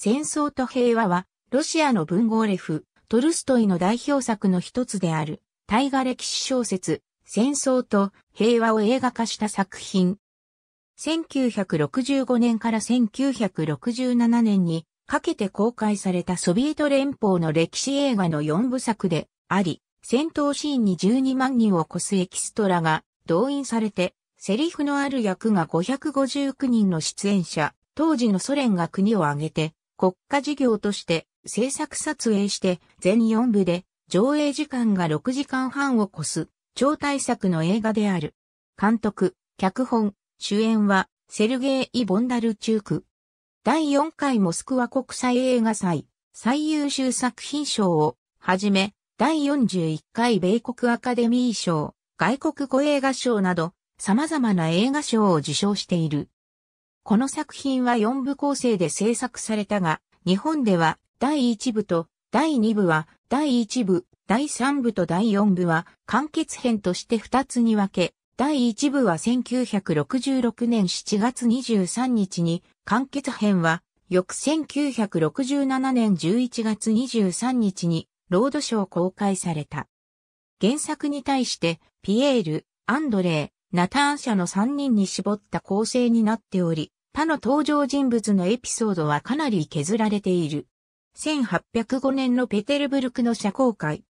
戦争と平和は、ロシアの文豪レフ、トルストイの代表作の一つである、大河歴史小説、戦争と平和を映画化した作品。1965年から1967年にかけて公開されたソビエト連邦の歴史映画の4部作であり、戦闘シーンに12万人を超すエキストラが動員されて、セリフのある役が559人の出演者、当時のソ連が国を挙げて国家事業として制作撮影して全4部で上映時間が6時間半を超す超大作の映画である。監督、脚本、主演はセルゲイ・イ・ボンダルチューク。第4回モスクワ国際映画祭最優秀作品賞をはじめ、第41回米国アカデミー賞、外国語映画賞など様々な映画賞を受賞している。この作品は4部構成で制作されたが、日本では第1部と第2部は第1部、第3部と第4部は完結編として2つに分け、第1部は1966年7月23日に、完結編は翌1967年11月23日にロードショー公開された。原作に対してピエール、アンドレー、ナターン社の3人に絞った構成になっており、他の登場人物のエピソードはかなり削られている。1805年のペテルブルクの社交界。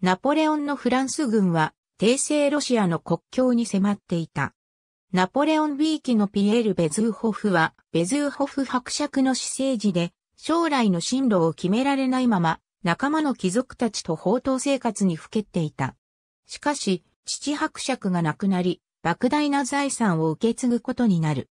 ナポレオンのフランス軍は、帝政ロシアの国境に迫っていた。ナポレオン B 期のピエール・ベズーホフは、ベズーホフ伯爵の私生児で、将来の進路を決められないまま、仲間の貴族たちと放蕩生活にふけっていた。しかし、父伯爵が亡くなり、莫大な財産を受け継ぐことになる。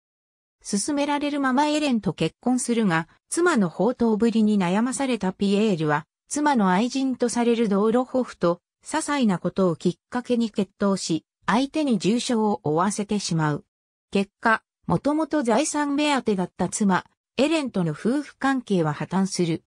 勧められるままエレンと結婚するが、妻の宝刀ぶりに悩まされたピエールは、妻の愛人とされるドーロホフと、些細なことをきっかけに決闘し、相手に重傷を負わせてしまう。結果、もともと財産目当てだった妻、エレンとの夫婦関係は破綻する。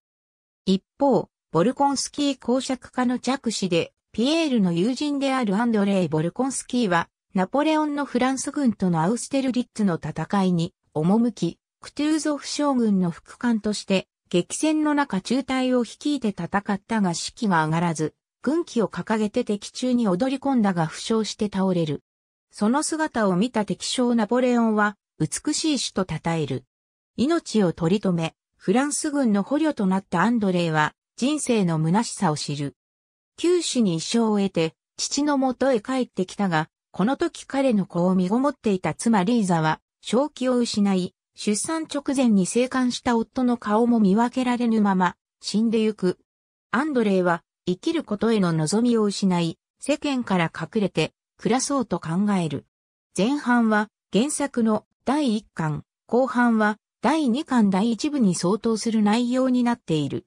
一方、ボルコンスキー公爵家の着手で、ピエールの友人であるアンドレイ・ボルコンスキーは、ナポレオンのフランス軍とのアウステルリッツの戦いに赴き、クトゥーゾフ将軍の副官として、激戦の中中隊を率いて戦ったが士気が上がらず、軍旗を掲げて敵中に踊り込んだが負傷して倒れる。その姿を見た敵将ナポレオンは、美しい死と称える。命を取り留め、フランス軍の捕虜となったアンドレイは、人生の虚しさを知る。九死に一生を得て、父のもとへ帰ってきたが、この時彼の子を身ごもっていた妻リーザは、正気を失い、出産直前に生還した夫の顔も見分けられぬまま、死んでゆく。アンドレイは、生きることへの望みを失い、世間から隠れて、暮らそうと考える。前半は、原作の第1巻、後半は、第2巻第1部に相当する内容になっている。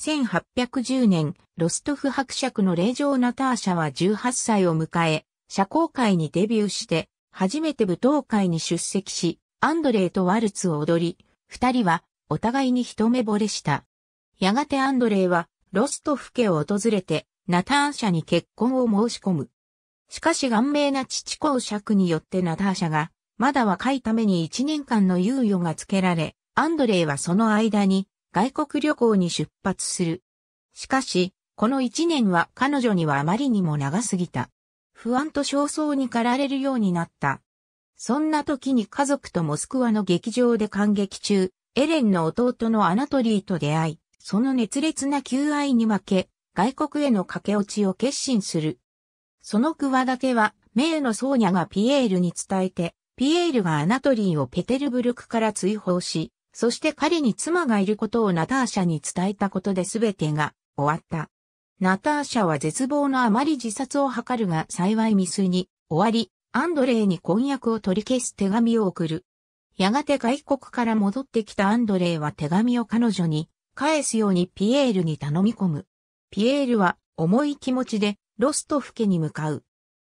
1810年、ロストフ伯爵の霊場ナターシャは18歳を迎え、社交界にデビューして、初めて舞踏会に出席し、アンドレイとワルツを踊り、二人はお互いに一目惚れした。やがてアンドレイはロストフ家を訪れてナターシャに結婚を申し込む。しかし顔明な父公爵によってナターシャがまだ若いために一年間の猶予がつけられ、アンドレイはその間に外国旅行に出発する。しかし、この一年は彼女にはあまりにも長すぎた。不安と焦燥に駆られるようになった。そんな時に家族とモスクワの劇場で感激中、エレンの弟のアナトリーと出会い、その熱烈な求愛に負け、外国への駆け落ちを決心する。その企ては、名のソーニャがピエールに伝えて、ピエールがアナトリーをペテルブルクから追放し、そして彼に妻がいることをナターシャに伝えたことで全てが終わった。ナターシャは絶望のあまり自殺を図るが幸い未遂に終わり、アンドレイに婚約を取り消す手紙を送る。やがて外国から戻ってきたアンドレイは手紙を彼女に返すようにピエールに頼み込む。ピエールは重い気持ちでロストフ家に向かう。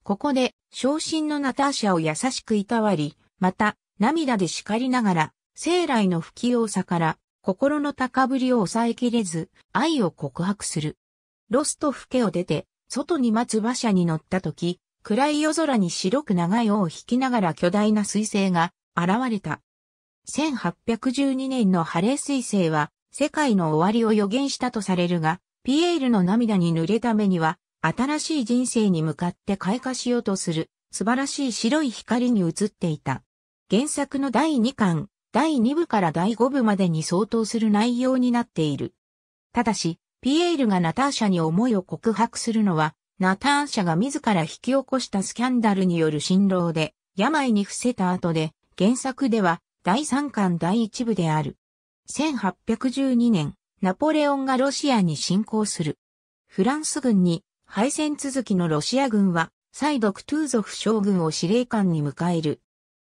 ここで昇進のナターシャを優しくいたわり、また涙で叱りながら、生来の不器用さから心の高ぶりを抑えきれず愛を告白する。ロストフ家を出て、外に待つ馬車に乗った時、暗い夜空に白く長い尾を引きながら巨大な彗星が現れた。1812年のハレー彗星は世界の終わりを予言したとされるが、ピエールの涙に濡れた目には、新しい人生に向かって開花しようとする素晴らしい白い光に映っていた。原作の第2巻、第2部から第5部までに相当する内容になっている。ただし、ピエールがナターシャに思いを告白するのは、ナターシャが自ら引き起こしたスキャンダルによる辛労で、病に伏せた後で、原作では第3巻第1部である。1812年、ナポレオンがロシアに侵攻する。フランス軍に敗戦続きのロシア軍は、再度クトゥーゾフ将軍を司令官に迎える。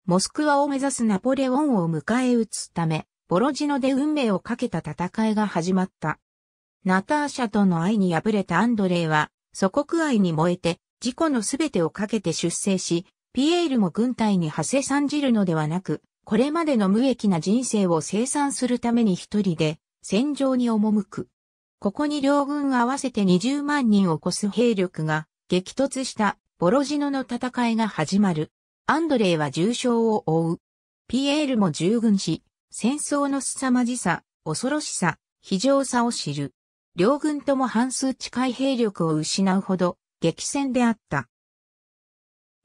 モスクワを目指すナポレオンを迎え撃つため、ボロジノで運命をかけた戦いが始まった。ナターシャとの愛に敗れたアンドレイは、祖国愛に燃えて、事故のすべてをかけて出征し、ピエールも軍隊に派生参じるのではなく、これまでの無益な人生を生産するために一人で、戦場に赴く。ここに両軍合わせて20万人を超す兵力が、激突したボロジノの戦いが始まる。アンドレイは重傷を負う。ピエールも従軍し、戦争の凄まじさ、恐ろしさ、非常さを知る。両軍とも半数近い兵力を失うほど激戦であった。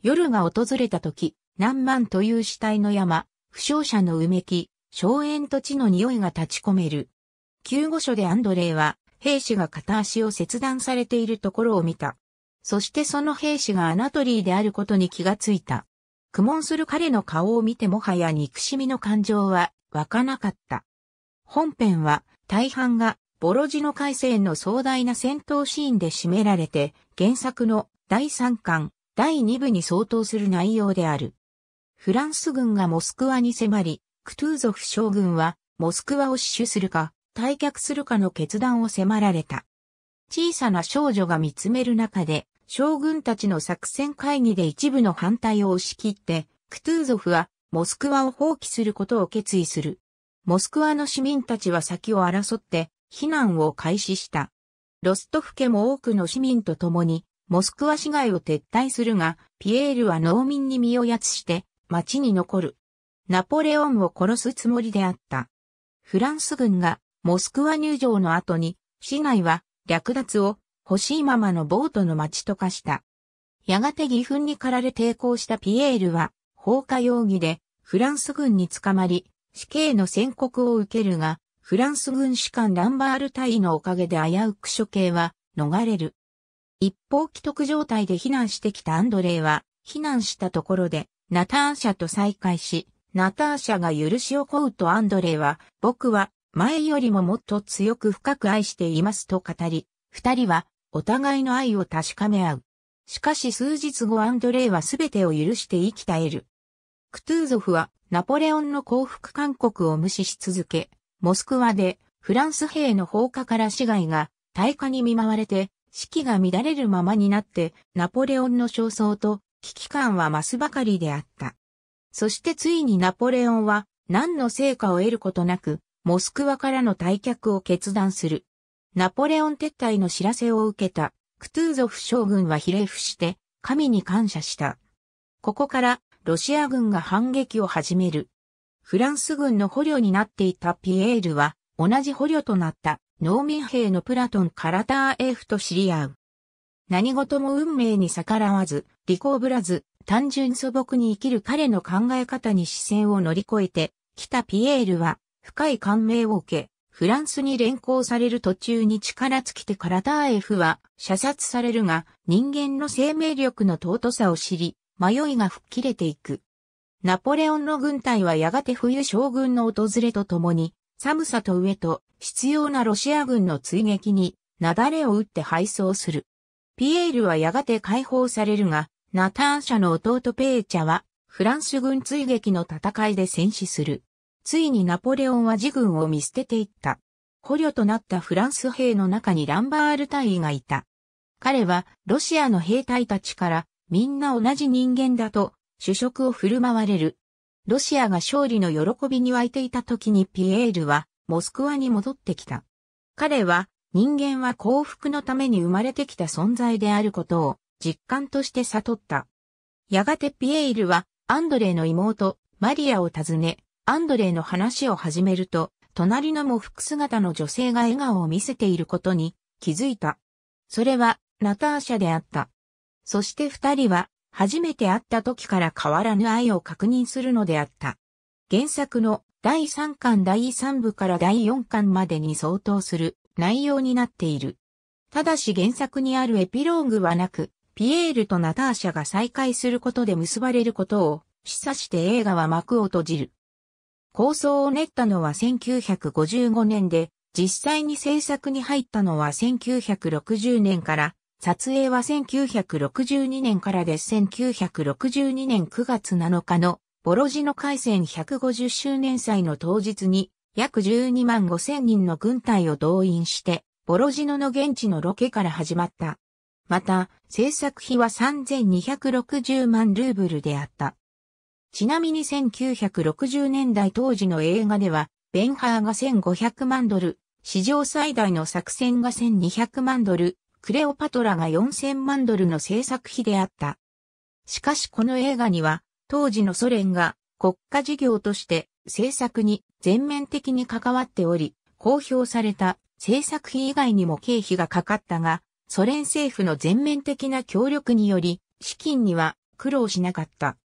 夜が訪れた時、何万という死体の山、負傷者のうめき、荘園と地の匂いが立ち込める。救護所でアンドレイは、兵士が片足を切断されているところを見た。そしてその兵士がアナトリーであることに気がついた。苦悶する彼の顔を見てもはや憎しみの感情は湧かなかった。本編は大半がボロジノ海戦の壮大な戦闘シーンで締められて、原作の第3巻、第2部に相当する内容である。フランス軍がモスクワに迫り、クトゥーゾフ将軍は、モスクワを死守するか、退却するかの決断を迫られた。小さな少女が見つめる中で、将軍たちの作戦会議で一部の反対を押し切って、クトゥーゾフは、モスクワを放棄することを決意する。モスクワの市民たちは先を争って、避難を開始した。ロストフ家も多くの市民と共に、モスクワ市街を撤退するが、ピエールは農民に身をやつして、町に残る。ナポレオンを殺すつもりであった。フランス軍が、モスクワ入場の後に、市内は、略奪を、欲しいままのボートの町と化した。やがて義憤に駆られ抵抗したピエールは、放火容疑で、フランス軍に捕まり、死刑の宣告を受けるが、フランス軍士官ランバール隊のおかげで危うく処刑は逃れる。一方既得状態で避難してきたアンドレイは、避難したところで、ナターシャと再会し、ナターシャが許しを請うとアンドレイは、僕は前よりももっと強く深く愛していますと語り、二人はお互いの愛を確かめ合う。しかし数日後アンドレイは全てを許して生き絶える。クトゥーゾフはナポレオンの降伏勧告を無視し続け、モスクワでフランス兵の放火から死骸が大火に見舞われて、士気が乱れるままになって、ナポレオンの焦燥と危機感は増すばかりであった。そしてついにナポレオンは何の成果を得ることなく、モスクワからの退却を決断する。ナポレオン撤退の知らせを受けたクトゥーゾフ将軍は比例伏して、神に感謝した。ここからロシア軍が反撃を始める。フランス軍の捕虜になっていたピエールは、同じ捕虜となった農民兵のプラトン・カラターエフと知り合う。何事も運命に逆らわず、利口ぶらず、単純素朴に生きる彼の考え方に視線を乗り越えて、来たピエールは、深い感銘を受け、フランスに連行される途中に力尽きてカラターエフは射殺されるが人間の生命力の尊さを知り迷いが吹っ切れていく。ナポレオンの軍隊はやがて冬将軍の訪れとともに、寒さと飢えと必要なロシア軍の追撃に、雪崩を打って敗走する。ピエールはやがて解放されるが、ナターン社の弟ペーチャは、フランス軍追撃の戦いで戦死する。ついにナポレオンは自軍を見捨てていった。捕虜となったフランス兵の中にランバール大尉がいた。彼はロシアの兵隊たちからみんな同じ人間だと主食を振る舞われる。ロシアが勝利の喜びに湧いていた時にピエールはモスクワに戻ってきた。彼は人間は幸福のために生まれてきた存在であることを実感として悟った。やがてピエールはアンドレイの妹マリアを訪ね、アンドレイの話を始めると、隣の喪服姿の女性が笑顔を見せていることに気づいた。それはナターシャであった。そして二人は初めて会った時から変わらぬ愛を確認するのであった。原作の第3巻第3部から第4巻までに相当する内容になっている。ただし原作にあるエピローグはなく、ピエールとナターシャが再会することで結ばれることを示唆して映画は幕を閉じる。構想を練ったのは1955年で、実際に制作に入ったのは1960年から撮影は1962年からで1962年9月7日のボロジノ海戦150周年祭の当日に約12万5千人の軍隊を動員してボロジノの現地のロケから始まった。また、制作費は3260万ルーブルであった。ちなみに1960年代当時の映画では、ベンハーが1500万ドル、史上最大の作戦が1200万ドル、クレオパトラが4000万ドルの制作費であった。しかしこの映画には、当時のソ連が国家事業として制作に全面的に関わっており、公表された制作費以外にも経費がかかったが、ソ連政府の全面的な協力により、資金には苦労しなかった。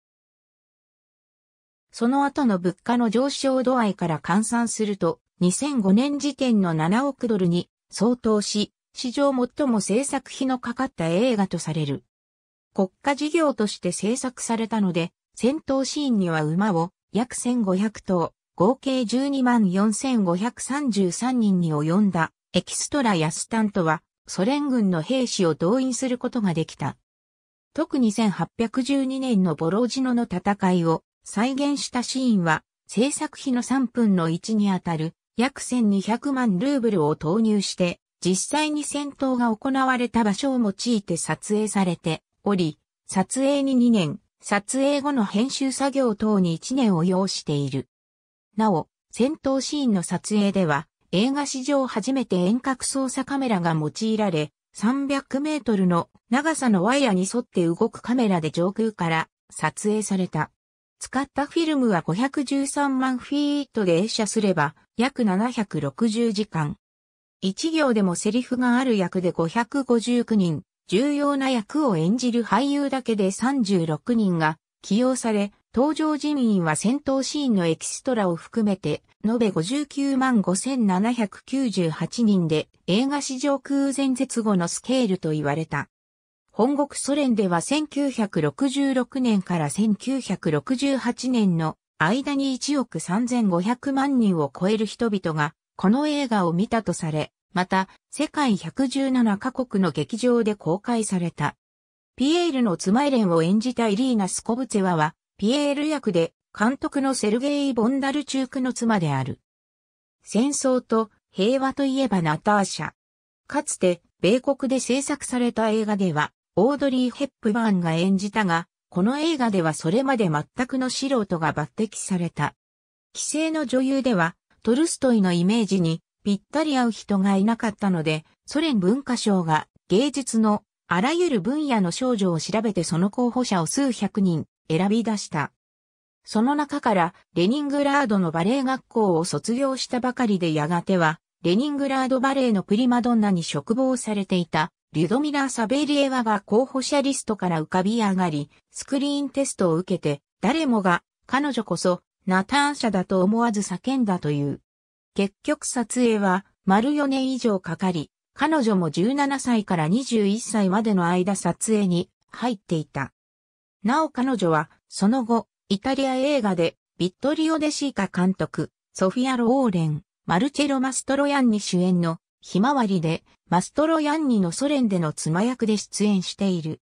その後の物価の上昇度合いから換算すると、2005年時点の7億ドルに相当し、史上最も制作費のかかった映画とされる。国家事業として制作されたので、戦闘シーンには馬を約1500頭、合計12万4533人に及んだエキストラやスタントはソ連軍の兵士を動員することができた。特に1812年のボロジノの戦いを再現したシーンは制作費の3分の1にあたる約1200万ルーブルを投入して実際に戦闘が行われた場所を用いて撮影されており、撮影に2年、撮影後の編集作業等に1年を要している。なお、戦闘シーンの撮影では、映画史上初めて遠隔操作カメラが用いられ、300メートルの長さのワイヤに沿って動くカメラで上空から撮影された。使ったフィルムは513万フィートで映写すれば約760時間。一行でもセリフがある役で559人、重要な役を演じる俳優だけで36人が起用され、登場人員は戦闘シーンのエキストラを含めて、延べ59万5798人で、映画史上空前絶後のスケールと言われた。本国ソ連では1966年から1968年の間に1億3500万人を超える人々が、この映画を見たとされ、また、世界117カ国の劇場で公開された。ピエールの妻エレンを演じたイリーナ・スコブツェワは、ピエール役で、監督のセルゲイ・ボンダルチュークの妻である。戦争と平和といえばナターシャ。かつて、米国で制作された映画では、オードリー・ヘップバーンが演じたが、この映画ではそれまで全くの素人が抜擢された。既成の女優では、トルストイのイメージにぴったり合う人がいなかったので、ソ連文化省が芸術のあらゆる分野の少女を調べてその候補者を数百人選び出した。その中からレニングラードのバレエ学校を卒業したばかりでやがては、レニングラードバレエのプリマドンナに嘱望されていたリュドミラー・サベリエワが候補者リストから浮かび上がり、スクリーンテストを受けて、誰もが、彼女こそ、ナターン社だと思わず叫んだという。結局撮影は丸4年以上かかり、彼女も17歳から21歳までの間撮影に入っていた。なお彼女は、その後、イタリア映画で、ビットリオ・デシーカ監督、ソフィア・ローレン、マルチェロ・マストロヤンニ主演の、ひまわりで、マストロヤンニのソ連での妻役で出演している。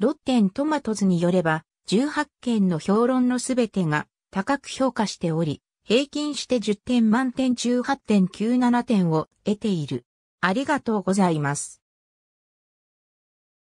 ロッテントマトズによれば、18件の評論のすべてが高く評価しており、平均して10点満点中8.97点を得ている。ありがとうございます。